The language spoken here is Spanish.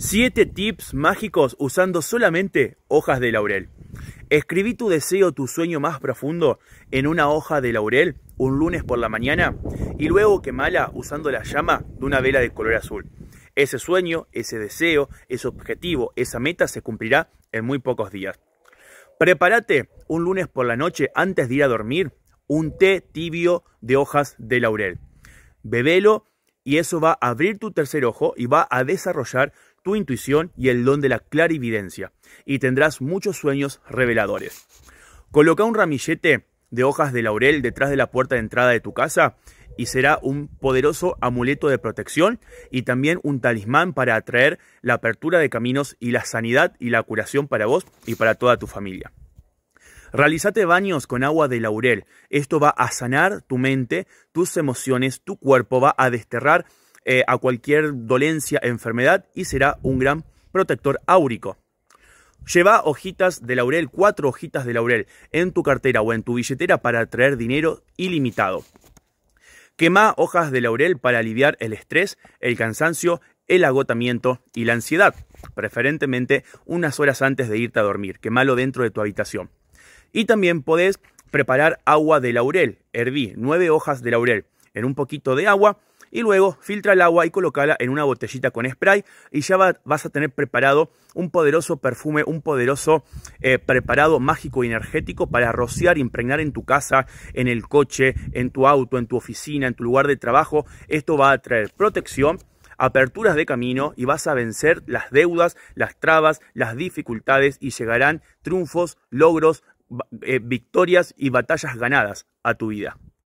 7 tips mágicos usando solamente hojas de laurel. Escribí tu deseo, tu sueño más profundo en una hoja de laurel un lunes por la mañana y luego quemala usando la llama de una vela de color azul. Ese sueño, ese deseo, ese objetivo, esa meta se cumplirá en muy pocos días. Prepárate un lunes por la noche antes de ir a dormir un té tibio de hojas de laurel. Bebelo y eso va a abrir tu tercer ojo y va a desarrollar tu intuición y el don de la clarividencia, y tendrás muchos sueños reveladores. Coloca un ramillete de hojas de laurel detrás de la puerta de entrada de tu casa y será un poderoso amuleto de protección y también un talismán para atraer la apertura de caminos y la sanidad y la curación para vos y para toda tu familia. Realizate baños con agua de laurel. Esto va a sanar tu mente, tus emociones, tu cuerpo, va a desterrar eh, a cualquier dolencia, enfermedad y será un gran protector áurico. Lleva hojitas de laurel, cuatro hojitas de laurel en tu cartera o en tu billetera para traer dinero ilimitado. Quema hojas de laurel para aliviar el estrés, el cansancio, el agotamiento y la ansiedad, preferentemente unas horas antes de irte a dormir. Quemalo dentro de tu habitación. Y también podés preparar agua de laurel. Herví nueve hojas de laurel en un poquito de agua y luego filtra el agua y colócala en una botellita con spray y ya vas a tener preparado un poderoso perfume, un poderoso eh, preparado mágico y energético para rociar, impregnar en tu casa, en el coche, en tu auto, en tu oficina, en tu lugar de trabajo. Esto va a traer protección aperturas de camino y vas a vencer las deudas, las trabas, las dificultades y llegarán triunfos, logros, eh, victorias y batallas ganadas a tu vida.